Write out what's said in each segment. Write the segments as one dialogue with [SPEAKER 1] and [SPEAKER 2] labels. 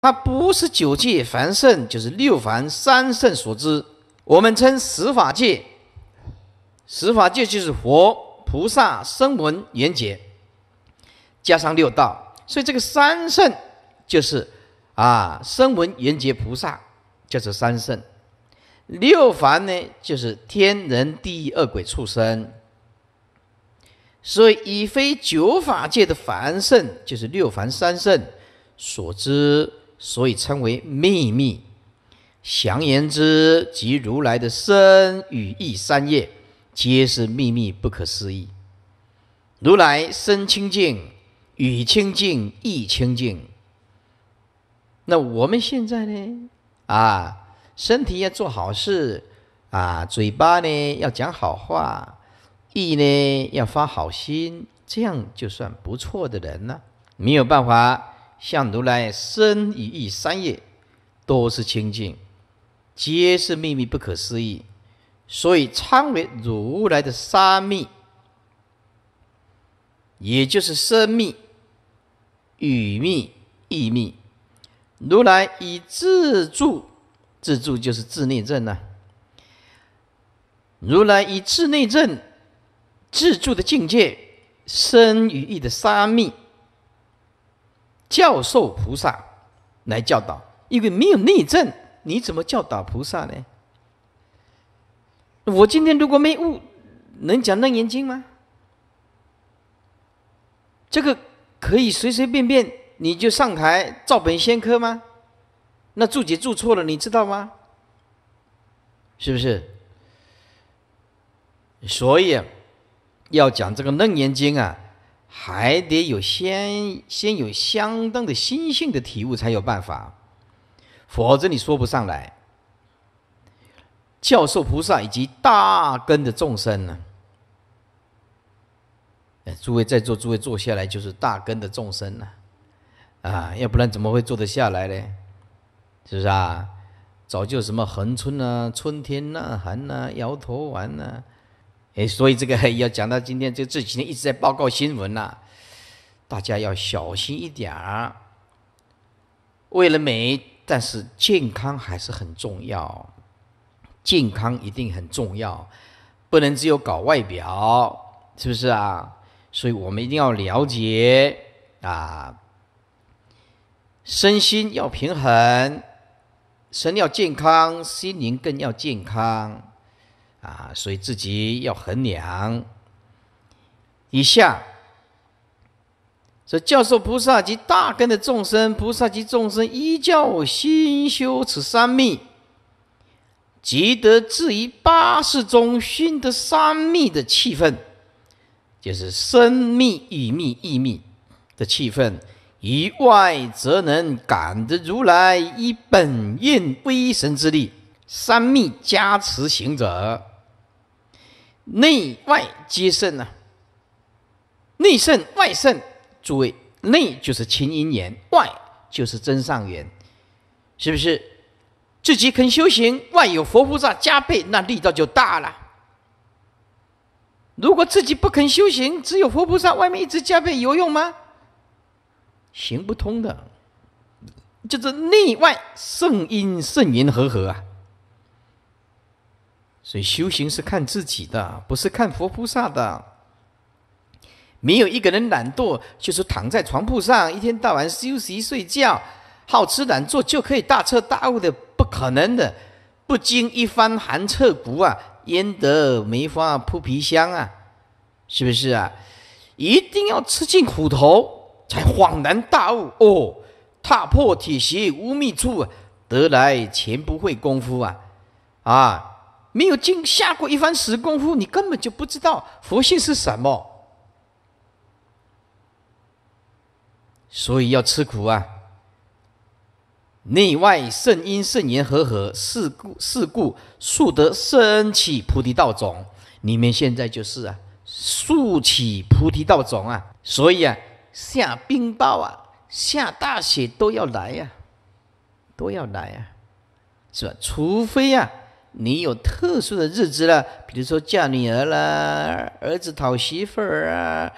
[SPEAKER 1] 它不是九界凡圣，就是六凡三圣所知。我们称十法界，十法界就是佛、菩萨、声闻、缘觉，加上六道。所以这个三圣就是啊，声闻、缘觉、菩萨叫做三圣，六凡呢就是天、人、地、二鬼、畜生。所以已非九法界的凡圣，就是六凡三圣所知。所以称为秘密。详言之，即如来的身与意三业，皆是秘密，不可思议。如来身清净，语清净，意清净。那我们现在呢？啊，身体要做好事，啊，嘴巴呢要讲好话，意呢要发好心，这样就算不错的人了。没有办法。向如来生、与意、三业，都是清净，皆是秘密不可思议，所以称为如来的三密，也就是生密、与密、意密。如来以自住，自住就是自内证呐。如来以自内证，自住的境界，生与意的三密。教授菩萨来教导，因为没有内证，你怎么教导菩萨呢？我今天如果没悟，能讲《楞严经》吗？这个可以随随便便你就上台照本宣科吗？那注解注错了，你知道吗？是不是？所以要讲这个《楞严经》啊。还得有先，先有相当的心性的体悟才有办法，否则你说不上来。教授菩萨以及大根的众生呢？哎，诸位在座诸位坐下来就是大根的众生呢，啊，要不然怎么会坐得下来呢？是不是啊？早就什么恒春啊、春天呐、寒呐、摇头丸呐。所以这个 要讲到今天，就这几天一直在报告新闻呐，大家要小心一点儿。为了美，但是健康还是很重要，健康一定很重要，不能只有搞外表，是不是啊？所以我们一定要了解啊，身心要平衡，身要健康，心灵更要健康。啊，所以自己要衡量一下。这教授菩萨及大根的众生，菩萨及众生依教心修此三密，即得至于八世中熏得三密的气氛，就是生密、语密、意密的气氛。于外则能感得如来以本愿威神之力，三密加持行者。内外皆胜呢，内胜外胜，诸位，内就是清因缘，外就是真上缘，是不是？自己肯修行，外有佛菩萨加倍，那力道就大了。如果自己不肯修行，只有佛菩萨外面一直加倍有用吗？行不通的，就是内外圣因圣缘合合啊。所以修行是看自己的，不是看佛菩萨的。没有一个人懒惰，就是躺在床铺上一天到晚休息睡觉、好吃懒做，就可以大彻大悟的，不可能的。不经一番寒彻骨啊，焉得梅花扑鼻香啊？是不是啊？一定要吃尽苦头，才恍然大悟。哦，踏破铁鞋无觅处得来全不费功夫啊！啊！没有经下过一番死功夫，你根本就不知道佛性是什么。所以要吃苦啊！内外圣因圣缘和合，是故是故，速得生起菩提道种。你们现在就是啊，速起菩提道种啊！所以啊，下冰雹啊，下大雪都要来呀，都要来啊，是吧？除非啊。你有特殊的日子了，比如说嫁女儿啦、儿子讨媳妇儿啊，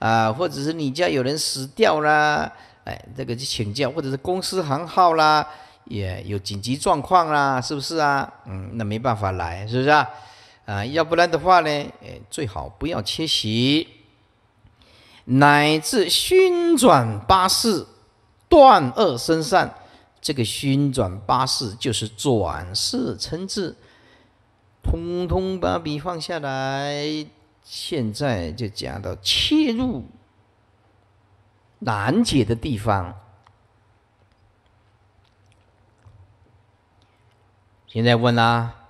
[SPEAKER 1] 啊，或者是你家有人死掉啦，哎，这个去请假，或者是公司行号啦，也有紧急状况啦，是不是啊？嗯，那没办法来，是不是啊？啊，要不然的话呢，哎，最好不要缺席，乃至熏转八事，断恶生善。这个熏转八事就是转世称字，通通把笔放下来。现在就讲到切入难解的地方。现在问啦，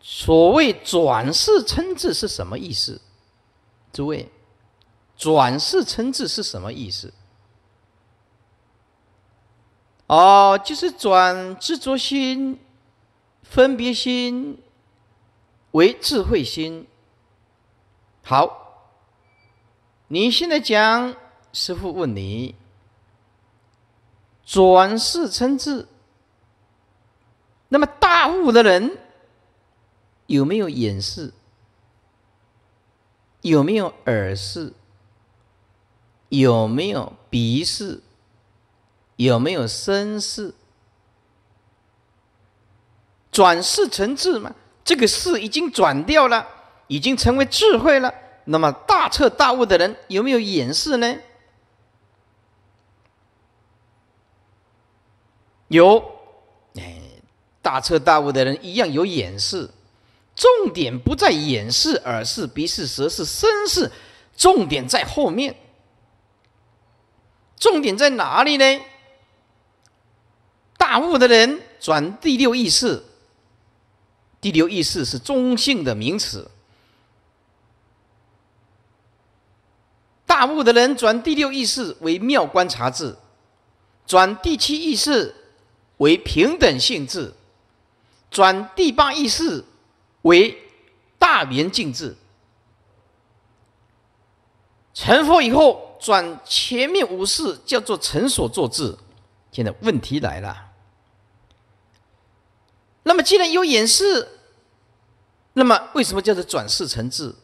[SPEAKER 1] 所谓转世称字是什么意思？诸位，转世称字是什么意思？哦，就是转执着心、分别心为智慧心。好，你现在讲，师傅问你：转世称智。那么大悟的人有没有眼视？有没有耳视？有没有鼻视？有没有身世？转世成智嘛，这个世已经转掉了，已经成为智慧了。那么大彻大悟的人有没有眼饰呢？有，哎，大彻大悟的人一样有眼饰。重点不在掩饰耳视、鼻视、舌视、身视，重点在后面。重点在哪里呢？大悟的人转第六意识，第六意识是中性的名词。大悟的人转第六意识为妙观察智，转第七意识为平等性智，转第八意识为大圆净智。成佛以后转前面五识叫做成所作智。现在问题来了。那么，既然有演示，那么为什么叫做转世成智？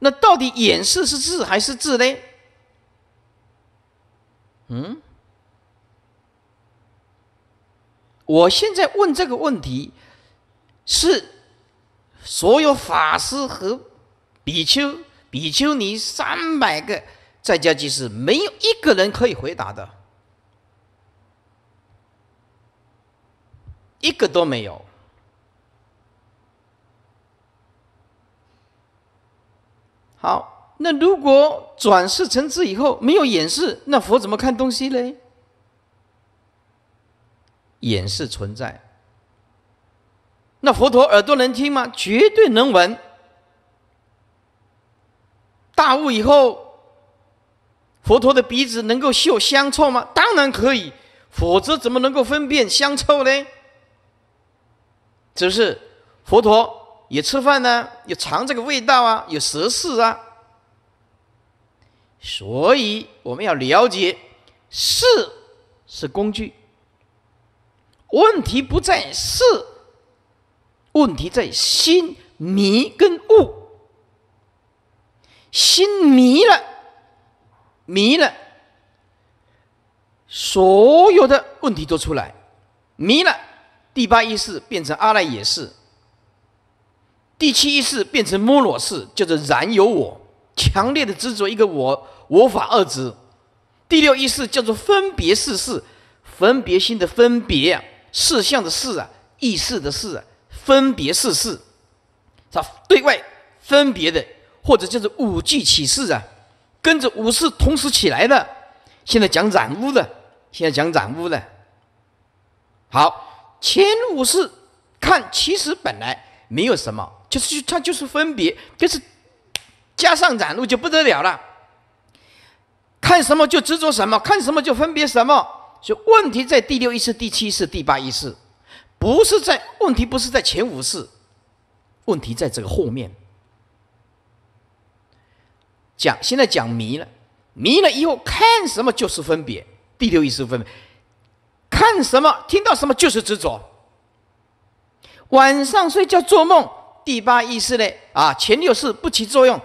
[SPEAKER 1] 那到底演示是智还是智呢？嗯，我现在问这个问题，是所有法师和比丘、比丘尼三百个在家居士没有一个人可以回答的。一个都没有。好，那如果转世成之以后没有演示，那佛怎么看东西嘞？演示存在，那佛陀耳朵能听吗？绝对能闻。大悟以后，佛陀的鼻子能够嗅香臭吗？当然可以，否则怎么能够分辨香臭嘞？是不是佛陀也吃饭呢？也尝这个味道啊？有食事啊？所以我们要了解，事是工具，问题不在事，问题在心迷跟悟。心迷了，迷了，所有的问题都出来，迷了。第八意识变成阿赖耶识，第七意识变成摩罗式，叫做然有我，强烈的执着一个我，我法二制。第六意识叫做分别四式，分别心的分别，事相的事啊，意识的事啊，分别四事，它对外分别的，或者就是五俱起事啊，跟着五事同时起来的。现在讲染污的，现在讲染污的，好。前五次看，其实本来没有什么，就是它就是分别，就是加上染入就不得了了。看什么就执着什么，看什么就分别什么。就问题在第六一次、第七次、第八一次，不是在问题不是在前五次，问题在这个后面。讲现在讲迷了，迷了以后看什么就是分别，第六一次分别。看什么，听到什么就是执着。晚上睡觉做梦，第八意识呢？啊，前六识不起作用，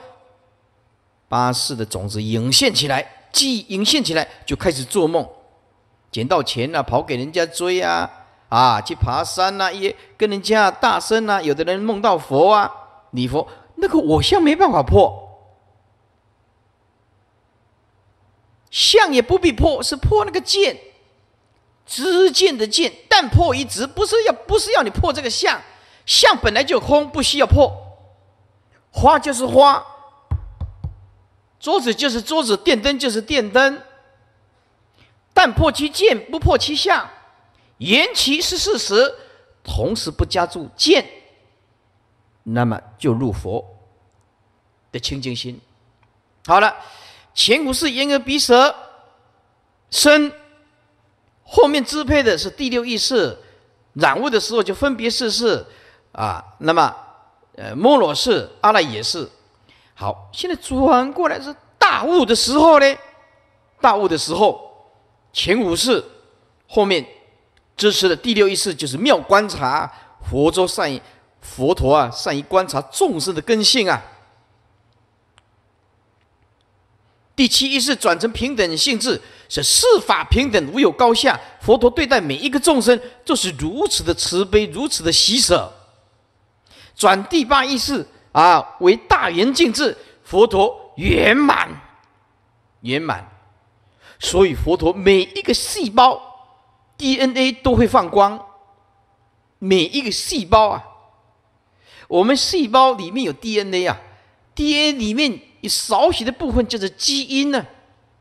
[SPEAKER 1] 八识的种子涌现起来，忆涌现起来就开始做梦，捡到钱了跑给人家追啊，啊，去爬山呐，也跟人家大声呐，有的人梦到佛啊，礼佛，那个我相没办法破，相也不必破，是破那个见。知见的见，但破一直不是要，不是要你破这个相，相本来就空，不需要破。花就是花，桌子就是桌子，电灯就是电灯。但破其见，不破其相，言其是事实，同时不加注见，那么就入佛的清净心。好了，前五是眼耳鼻舌身。后面支配的是第六意识染物的时候，就分别是是啊，那么呃，摩罗是，阿赖也是。好，现在转过来是大悟的时候呢？大悟的时候，前五世后面支持的第六意识就是妙观察，佛陀善于佛陀啊，善于观察众生的根性啊。第七意识转成平等性质，是四法平等，无有高下。佛陀对待每一个众生，就是如此的慈悲，如此的喜舍。转第八意识啊，为大圆镜智，佛陀圆满圆满。所以佛陀每一个细胞 DNA 都会放光，每一个细胞啊，我们细胞里面有 DNA 啊，DNA 里面。你少许的部分叫做基因呢，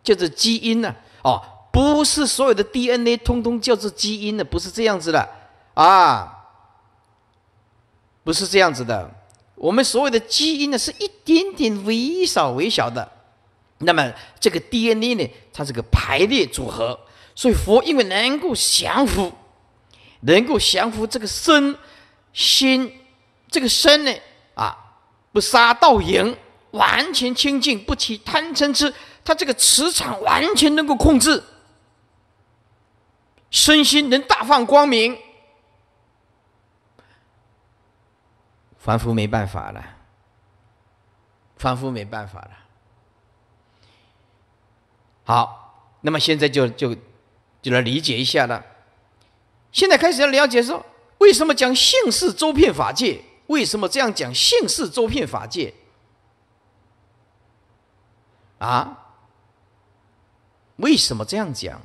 [SPEAKER 1] 叫做基因呢，哦，不是所有的 DNA 通通叫做基因呢，不是这样子的啊，不是这样子的。我们所有的基因呢，是一点点微少微小的。那么这个 DNA 呢，它是个排列组合。所以佛因为能够降服，能够降服这个身心，这个身呢，啊，不杀盗淫。完全清净，不起贪嗔痴，他这个磁场完全能够控制，身心能大放光明，凡夫没办法了，凡夫没办法了。好，那么现在就就就来理解一下了。现在开始要了解说，为什么讲性氏周遍法界？为什么这样讲性氏周遍法界？啊，为什么这样讲？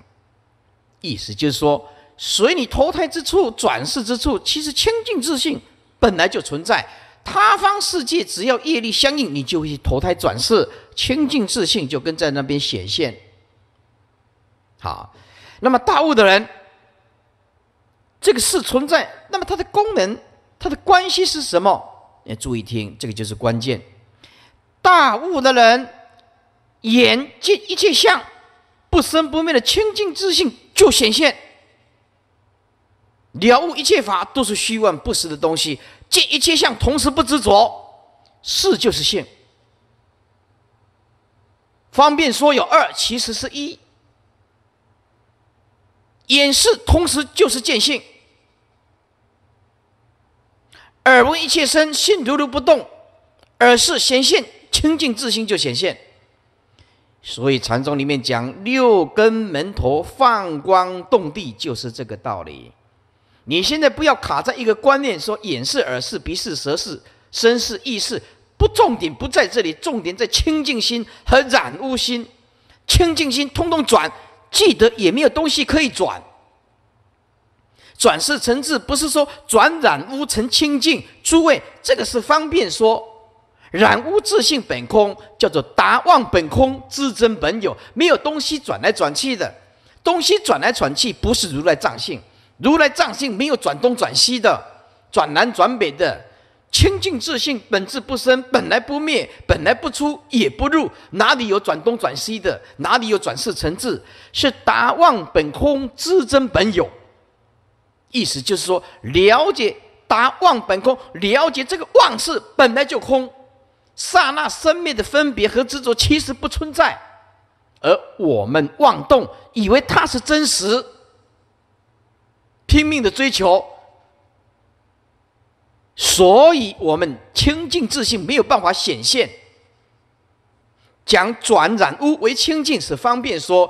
[SPEAKER 1] 意思就是说，随你投胎之处、转世之处，其实清净自信本来就存在。他方世界只要业力相应，你就会投胎转世，清净自信就跟在那边显现。好，那么大悟的人，这个是存在。那么它的功能、它的关系是什么？要注意听，这个就是关键。大悟的人。眼见一切相，不生不灭的清净自信就显现。了悟一切法都是虚妄不实的东西，见一切相同时不执着，是就是现。方便说有二，其实是一。眼视同时就是见性。耳闻一切声，心如如不动，耳视显现清净自信就显现。所以禅宗里面讲六根门头放光动地，就是这个道理。你现在不要卡在一个观念，说眼是耳是鼻是舌是身是意是，不重点不在这里，重点在清净心和染污心。清净心通通转，记得也没有东西可以转。转是成智，不是说转染污成清净。诸位，这个是方便说。染污自性本空，叫做达望本空，自真本有。没有东西转来转去的，东西转来转去不是如来藏性。如来藏性没有转东转西的，转南转北的。清净自性本质不生，本来不灭，本来不出也不入。哪里有转东转西的？哪里有转世成智？是达望本空，自真本有。意思就是说，了解达望本空，了解这个万事本来就空。刹那生命的分别和执着其实不存在，而我们妄动，以为它是真实，拼命的追求，所以我们清净自信没有办法显现。讲转染污为清净是方便说。